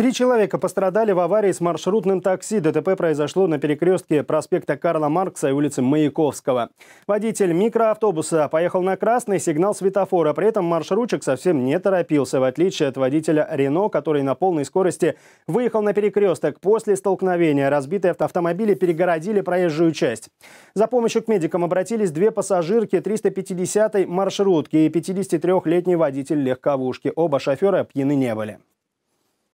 Три человека пострадали в аварии с маршрутным такси. ДТП произошло на перекрестке проспекта Карла Маркса и улицы Маяковского. Водитель микроавтобуса поехал на красный сигнал светофора. При этом маршрутчик совсем не торопился, в отличие от водителя Рено, который на полной скорости выехал на перекресток. После столкновения разбитые автомобили перегородили проезжую часть. За помощью к медикам обратились две пассажирки 350-й маршрутки и 53-летний водитель легковушки. Оба шофера пьяны не были.